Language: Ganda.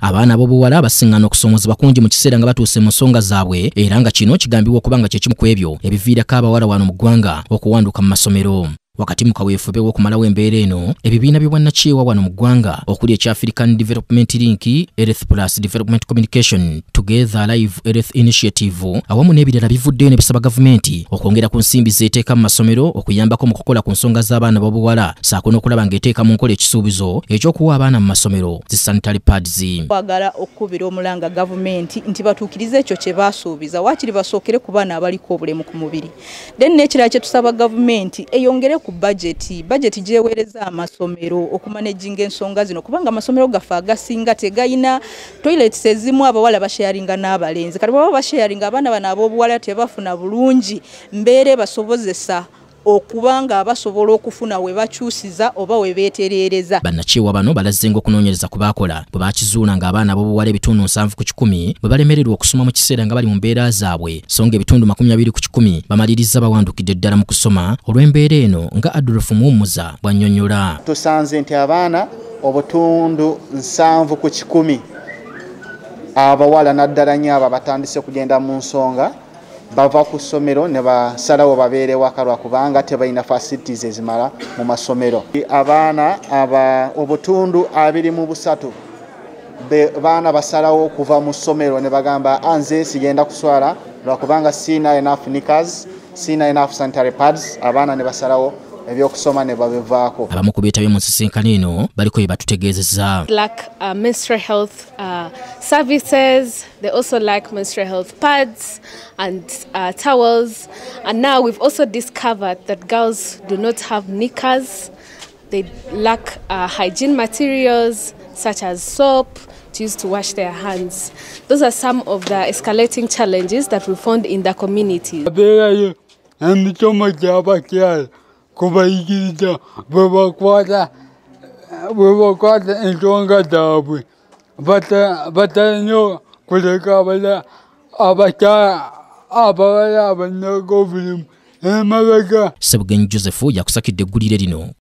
abaana ab'obuwala abasingana okusomozebwa kungi mu kiseera nga batuuse mu nsonga zaabwe era nga kino kigambibwa okuba nga kyekimu ku ebyo ebiviirako abawala wano mu ggwanga okuwanduka mu masomero wakati mu kaweefube w'okumalawo embeera eno ebibiina bye bwannakyewa wano mu ggwanga okuli ekya african development link earth plus development communication together live earth initiative awamu n'ebirala bivuddeyo ne bisaba gavumenti okwongera ku nsimbi z'eteeka mu masomero okuyambako mu kukola ku nsonga z'abaana b'obuwala saako n'okulaba ng'eteeka mu nkola ekisuubizo eky'okuwa abaana mu masomero zi sanitary pads wagala okukubira omulanga gavumenti nti batuukirize ekyo kye baasuubiza waakiri basookere ku baana abaliko obulemu ku mubiri then n'ekirala kye tusaba gavumenti eyongere ku bajeti bajeti jeweleza amasomero okumanaginga ensonga zino kubanga amasomero gafa agasinga tegayina toilets ezimu abawala basharinga n'abalenzi kati baba basharinga abaana bana ab'obuwala tebafuna bulungi mbeere basobozesa okubanga abasobola okufuna we bakyusiza oba we beetereereza bannakiwa bano balazzenga okunoonyereza ku baakola bwe baakizuula ng'abaana b'obuwala ebitundu 7 ku 1 bwe balemererwa okusoma mu kiseera nga bali mu mbeera zaabwe so nga ebitundu 20 ku 1 bamaliriza bawandukidde eddala mu kusoma olw'embeera eno nga adolofu muwummuza bw'annyonnyola tusanze nti abaana obutundu 7 ku 1 abawala naddala nnyo abo batandise kugenda mu nsonga bava ku ssomero ne basalawo babeere waka lwakubanga tebalina fasilities ezimala mu masomero abaana aba obutundu abiri mu busatu baana basalawo okuva mu ssomero ne bagamba anze sigenda kuswala lwakubanga sina enough nickers sina enough sanitary pads abaana ne basalawo ebyokusoma ne babivaako abamu ku beetabye mu nsisinkano eno baliko bye batutegeezezza uh, uh, and uh, towels and now we've also discovered that girls do not have knickers they lack uh, hygiene materials such as soap to use to wash their hands. Those are some of the escalating challenges that we found in the community. kubayigiriza bwebakwata ensonga zaabwe batalina kuleka abala abaka abawala abanaga obulimu emabega sebugenyi josefu yakusakidde eggulire lino